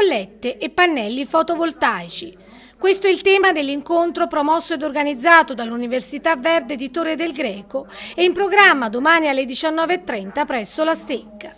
bollette e pannelli fotovoltaici. Questo è il tema dell'incontro promosso ed organizzato dall'Università Verde di Torre del Greco e in programma domani alle 19.30 presso la Stecca.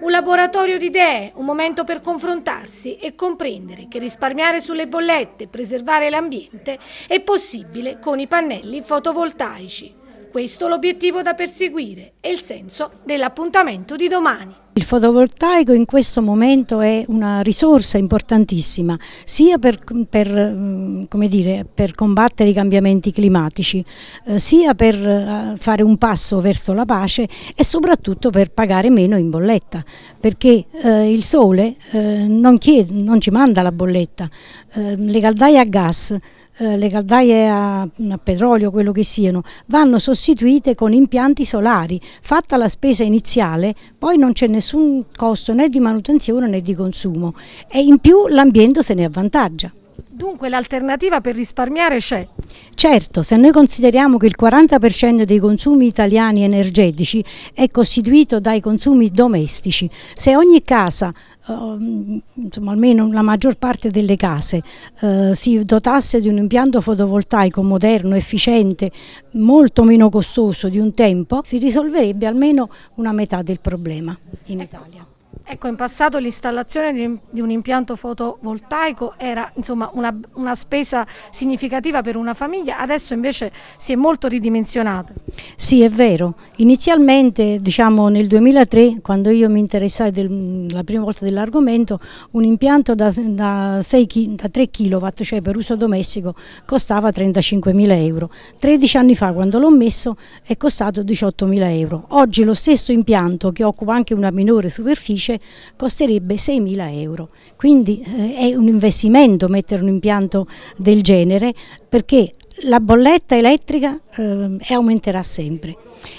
Un laboratorio di idee, un momento per confrontarsi e comprendere che risparmiare sulle bollette e preservare l'ambiente è possibile con i pannelli fotovoltaici. Questo è l'obiettivo da perseguire e il senso dell'appuntamento di domani. Il fotovoltaico in questo momento è una risorsa importantissima sia per, per, mm, dire, per combattere i cambiamenti climatici, eh, sia per eh, fare un passo verso la pace e soprattutto per pagare meno in bolletta, perché eh, il sole eh, non, chiede, non, ci manda la bolletta, le caldaie a gas le caldaie a, a, petrolio, quello che siano, vanno sostituite con impianti solari. Fatta la spesa iniziale, poi non c'è nessuno nessun costo né di manutenzione né di consumo e in più l'ambiente se ne avvantaggia. Dunque l'alternativa per risparmiare c'è? Certo, se noi consideriamo che il 40% dei consumi italiani energetici è costituito dai consumi domestici, se ogni casa ehm, insomma, almeno la maggior parte delle case eh, si dotasse di un impianto fotovoltaico moderno, efficiente, molto meno costoso di un tempo, si risolverebbe almeno una metà del problema in ecco, Italia. Ecco, in passato l'installazione di un impianto fotovoltaico era insomma, una, una, spesa significativa per una famiglia, adesso invece si è molto ridimensionata. Sì, è vero. Inizialmente, diciamo nel 2003, quando io mi interessai del, la prima volta dell'argomento, un impianto da, da, 6, da 3 kW, cioè per uso domestico, costava 35.000 euro. 13 anni fa, quando l'ho messo, è costato 18.000 euro. Oggi lo stesso impianto, che occupa anche una minore superficie, invece costerebbe 6.000 euro. Quindi eh, è un investimento mettere un impianto del genere perché la bolletta elettrica eh, aumenterà sempre.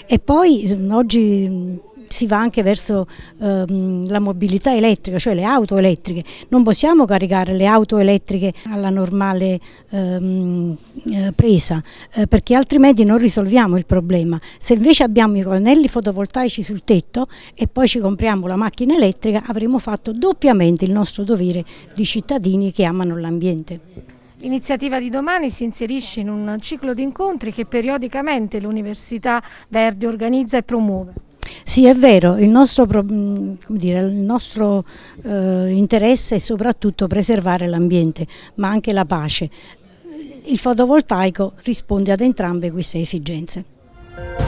E poi mm, oggi mm, si va anche verso ehm, la mobilità elettrica, cioè le auto elettriche. Non possiamo caricare le auto elettriche alla normale ehm, eh, presa, eh, perché altrimenti non risolviamo il problema. Se invece abbiamo i pannelli fotovoltaici sul tetto e poi ci compriamo la macchina elettrica, avremo fatto doppiamente il nostro dovere di cittadini che amano l'ambiente. L'iniziativa di domani si inserisce in un ciclo di incontri che periodicamente l'Università Verde organizza e promuove. Sì, è vero, il nostro, mm, dire, il nostro eh, interesse è soprattutto preservare l'ambiente, ma anche la pace. Il fotovoltaico risponde ad entrambe queste esigenze.